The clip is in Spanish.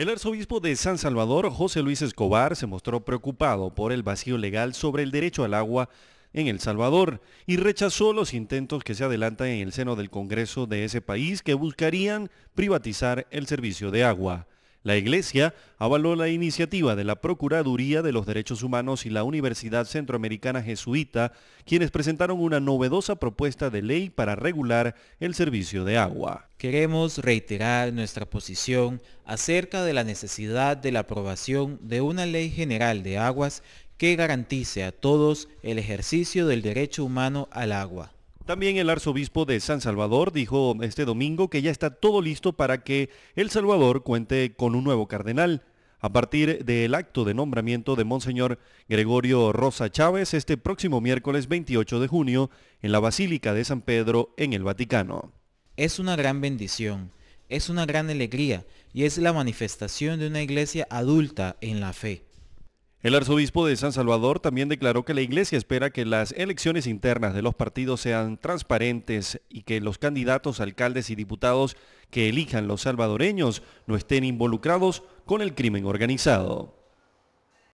El arzobispo de San Salvador, José Luis Escobar, se mostró preocupado por el vacío legal sobre el derecho al agua en El Salvador y rechazó los intentos que se adelantan en el seno del Congreso de ese país que buscarían privatizar el servicio de agua. La Iglesia avaló la iniciativa de la Procuraduría de los Derechos Humanos y la Universidad Centroamericana Jesuita, quienes presentaron una novedosa propuesta de ley para regular el servicio de agua. Queremos reiterar nuestra posición acerca de la necesidad de la aprobación de una ley general de aguas que garantice a todos el ejercicio del derecho humano al agua. También el arzobispo de San Salvador dijo este domingo que ya está todo listo para que El Salvador cuente con un nuevo cardenal. A partir del acto de nombramiento de Monseñor Gregorio Rosa Chávez este próximo miércoles 28 de junio en la Basílica de San Pedro en el Vaticano. Es una gran bendición, es una gran alegría y es la manifestación de una iglesia adulta en la fe el arzobispo de San Salvador también declaró que la iglesia espera que las elecciones internas de los partidos sean transparentes y que los candidatos, alcaldes y diputados que elijan los salvadoreños no estén involucrados con el crimen organizado.